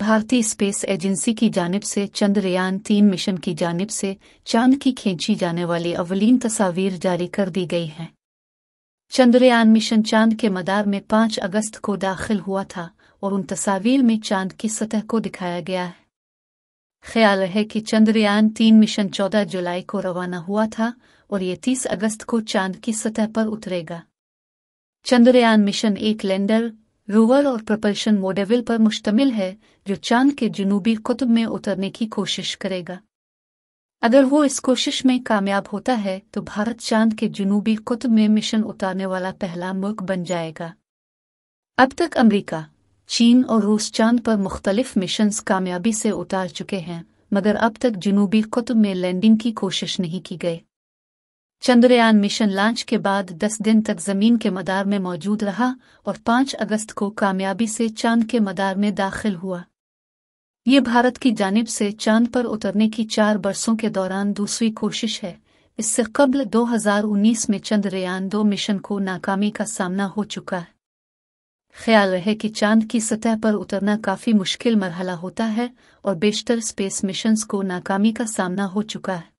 भारतीय space agency की जानब से चंद्रयान तीन मिशन की जानब से चांद की खींची जाने वाली अवलीन तस्वीर जारी कर दी गई है चंद्रयान मिशन चांद के मदार में पांच अगस्त को दाखिल हुआ था और उन तस्वीर में चांद की सतह को दिखाया गया है ख्याल है कि चंद्रयान तीन मिशन चौदह जुलाई को रवाना हुआ था और ये तीस अगस्त को चांद की सतह पर उतरेगा चंद्रयान मिशन एक लैंडर रोवर और प्रपल्शन मोडेविल पर मुश्तमिल है जो चांद के जनूबी कुतुब में उतरने की कोशिश करेगा अगर वो इस कोशिश में कामयाब होता है तो भारत चांद के जनूबी कुतुब में मिशन उतारने वाला पहला मुल्क बन जाएगा अब तक अमरीका चीन और रूस चांद पर मुख्तलिफ मिशन कामयाबी से उतार चुके हैं मगर अब तक जनूबी कुतुब में लैंडिंग की कोशिश नहीं की गई चंद्रयान मिशन लॉन्च के बाद 10 दिन तक जमीन के मदार में मौजूद रहा और 5 अगस्त को कामयाबी से चांद के मदार में दाखिल हुआ ये भारत की जानब से चांद पर उतरने की चार बरसों के दौरान दूसरी कोशिश है इससे कबल 2019 में चंद्रयान दो मिशन को नाकामी का सामना हो चुका है ख्याल रहे कि चांद की सतह पर उतरना काफ़ी मुश्किल मरहला होता है और बेशतर स्पेस मिशन को नाकामी का सामना हो चुका है